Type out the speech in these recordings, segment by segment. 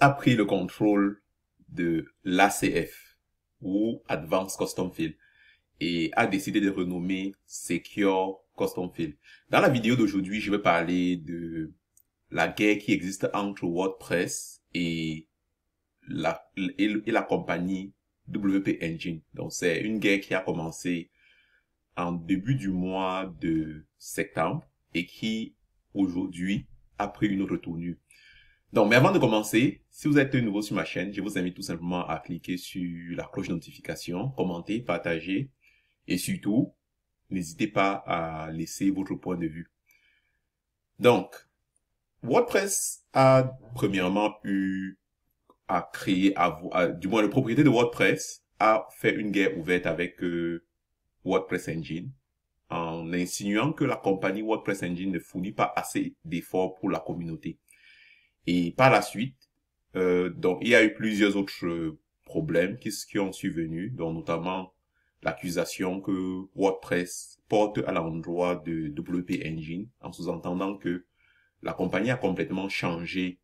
a pris le contrôle de l'ACF ou Advanced Custom Field et a décidé de renommer Secure Custom Field. Dans la vidéo d'aujourd'hui, je vais parler de la guerre qui existe entre WordPress et la, et, la compagnie WP Engine. Donc c'est une guerre qui a commencé en début du mois de septembre et qui aujourd'hui a pris une retournure. Donc, mais avant de commencer, si vous êtes nouveau sur ma chaîne, je vous invite tout simplement à cliquer sur la cloche de notification, commenter, partager et surtout, n'hésitez pas à laisser votre point de vue. Donc, WordPress a premièrement eu à créer, du moins le propriété de WordPress a fait une guerre ouverte avec euh, WordPress Engine en insinuant que la compagnie WordPress Engine ne fournit pas assez d'efforts pour la communauté. Et par la suite, euh, donc, il y a eu plusieurs autres euh, problèmes qui, qui ont survenu, dont notamment l'accusation que WordPress porte à l'endroit de WP Engine, en sous-entendant que la compagnie a complètement changé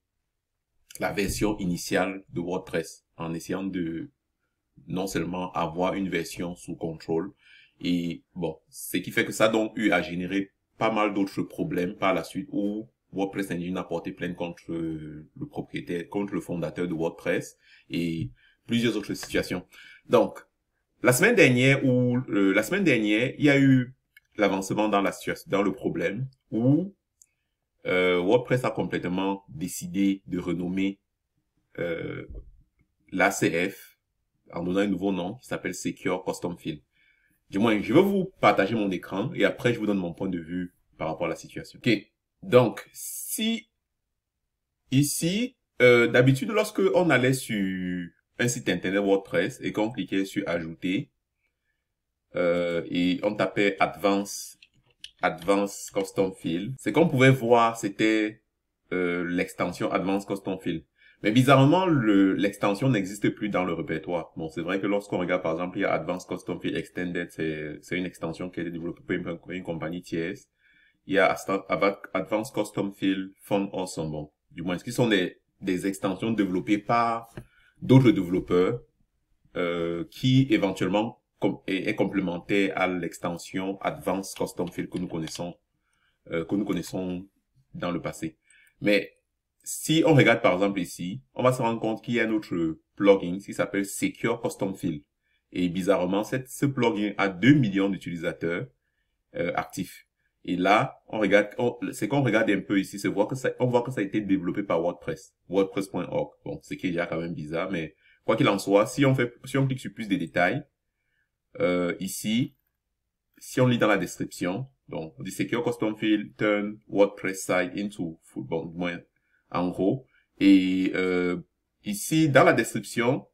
la version initiale de WordPress, en essayant de non seulement avoir une version sous contrôle, et bon, ce qui fait que ça a donc eu à générer pas mal d'autres problèmes par la suite où WordPress Engine a porté plainte contre le propriétaire, contre le fondateur de WordPress et plusieurs autres situations. Donc, la semaine dernière ou la semaine dernière, il y a eu l'avancement dans la situation, dans le problème où euh, WordPress a complètement décidé de renommer euh, l'ACF en donnant un nouveau nom qui s'appelle Secure Custom Field. Du moins, je vais vous partager mon écran et après je vous donne mon point de vue par rapport à la situation. Ok. Donc, si ici, euh, d'habitude, lorsque on allait sur un site internet WordPress et qu'on cliquait sur Ajouter euh, et on tapait Advance, Advance Custom Field, c'est qu'on pouvait voir, c'était euh, l'extension Advance Custom Field. Mais bizarrement, l'extension n'existe plus dans le répertoire. Bon, c'est vrai que lorsqu'on regarde, par exemple, il y a Advanced Custom Field Extended, c'est une extension qui a été développée par une, une compagnie tierce il y a Advanced Custom Field Fund Ensemble, du moins, ce qui sont des, extensions développées par d'autres développeurs euh, qui éventuellement est, complémentaire à l'extension Advanced Custom Field que nous connaissons euh, que nous connaissons dans le passé. Mais si on regarde par exemple ici, on va se rendre compte qu'il y a un autre plugin qui s'appelle Secure Custom Field. Et bizarrement, cette, ce plugin a 2 millions d'utilisateurs euh, actifs. Et là, on regarde, c'est qu'on regarde un peu ici, c'est voir que ça, on voit que ça a été développé par WordPress, WordPress.org. Bon, c'est qu'il est déjà quand même bizarre, mais quoi qu'il en soit, si on fait, si on clique sur plus de détails, euh, ici, si on lit dans la description, donc, on dit Secure Custom Field, turn WordPress site into football, moins, en gros. Et, euh, ici, dans la description,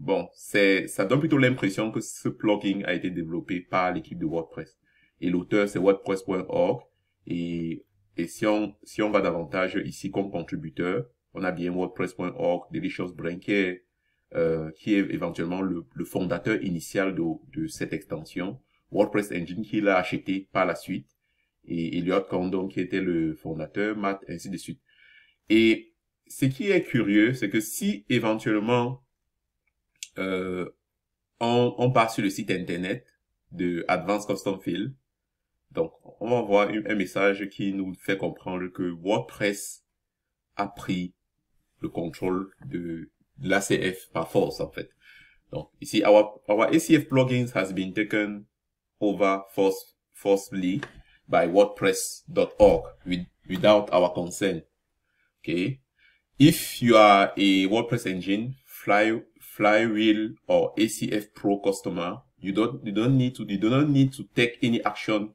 bon, c'est, ça donne plutôt l'impression que ce plugin a été développé par l'équipe de WordPress et l'auteur c'est wordpress.org et, et si, on, si on va davantage ici comme contributeur, on a bien wordpress.org, Delicious Brain qui est, euh, qui est éventuellement le, le fondateur initial de, de, cette extension, WordPress Engine qui l'a acheté par la suite et Elliot Condon qui était le fondateur, Matt, ainsi de suite. Et ce qui est curieux, c'est que si éventuellement euh, on, on part sur le site internet de Advanced Custom Field, donc, on va voir un message qui nous fait comprendre que WordPress a pris le contrôle de l'ACF par force, en fait. Donc, ici, our, our ACF plugins has been taken over forcefully by WordPress.org with, without our consent. Okay. If you are a WordPress engine, fly, flywheel or ACF pro customer, you don't, you don't need to, you do need to take any action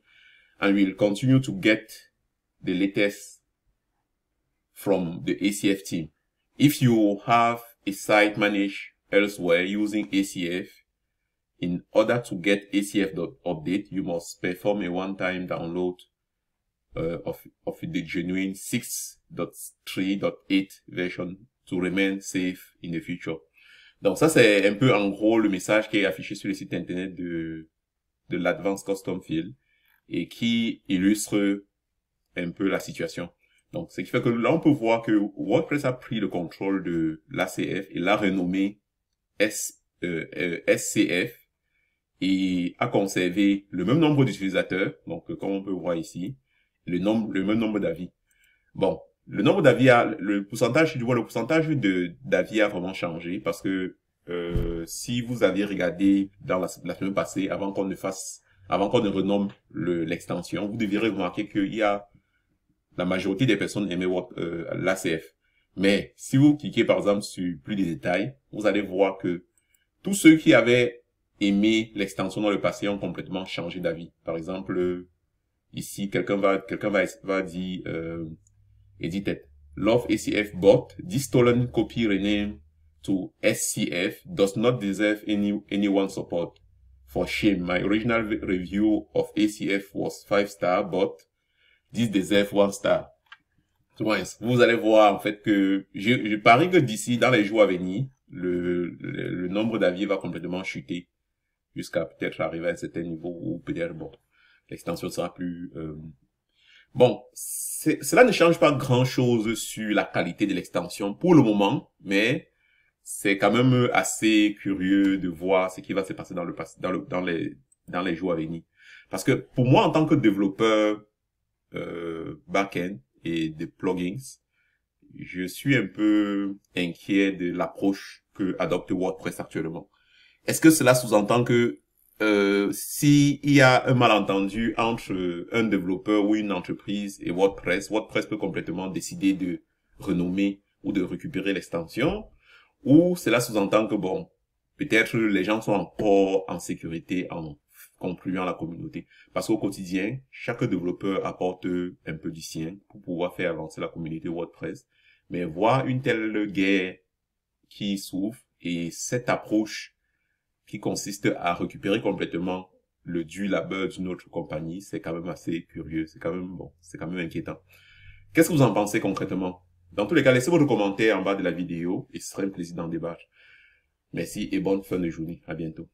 and we'll continue to get the latest from the ACF team. If you have a site managed elsewhere using ACF, in order to get ACF.update, you must perform a one-time download uh, of, of the genuine 6.3.8 version to remain safe in the future. Donc ça, c'est un peu en gros le message qui est affiché sur le site internet de, de l'Advanced Custom Field. et qui illustre un peu la situation. Donc, ce qui fait que là, on peut voir que WordPress a pris le contrôle de l'ACF et l'a renommé S, euh, euh, SCF et a conservé le même nombre d'utilisateurs, donc comme on peut voir ici, le, nombre, le même nombre d'avis. Bon, le nombre d'avis, le pourcentage, tu vois, le pourcentage de d'avis a vraiment changé parce que euh, si vous avez regardé dans la semaine passée, avant qu'on ne fasse avant qu'on ne renomme l'extension, vous devriez remarquer qu'il y a la majorité des personnes aimaient euh, l'ACF. Mais si vous cliquez par exemple sur plus de détails, vous allez voir que tous ceux qui avaient aimé l'extension dans le passé ont complètement changé d'avis. Par exemple, euh, ici, quelqu'un va, quelqu'un va, va dire, euh, edit Love ACF bot, this stolen copy rename to SCF does not deserve any, anyone support. For shame, my original review of ACF was 5 stars, but this deserves 1 star. Vous allez voir en fait que je, je parie que d'ici, dans les jours à venir, le, le, nombre d'avis va complètement chuter jusqu'à peut-être arriver à un certain niveau ou peut-être bon, l'extension sera plus... Euh... Bon, cela ne change pas grand-chose sur la qualité de l'extension pour le moment, mais c'est quand même assez curieux de voir ce qui va se passer dans le dans le dans les dans les jours à venir. Parce que pour moi, en tant que développeur euh, back et de plugins, je suis un peu inquiet de l'approche que adopte WordPress actuellement. Est-ce que cela sous-entend que euh, s'il y a un malentendu entre un développeur ou une entreprise et WordPress, WordPress peut complètement décider de renommer ou de récupérer l'extension ou cela sous-entend que bon, peut-être les gens sont encore en sécurité en concluant la communauté. Parce qu'au quotidien, chaque développeur apporte un peu du sien pour pouvoir faire avancer la communauté WordPress. Mais voir une telle guerre qui s'ouvre et cette approche qui consiste à récupérer complètement le du labeur d'une autre compagnie, c'est quand même assez curieux, c'est quand même bon, c'est quand même inquiétant. Qu'est-ce que vous en pensez concrètement dans tous les cas, laissez votre commentaire en bas de la vidéo et ce serait un plaisir d'en débattre. Merci et bonne fin de journée. À bientôt.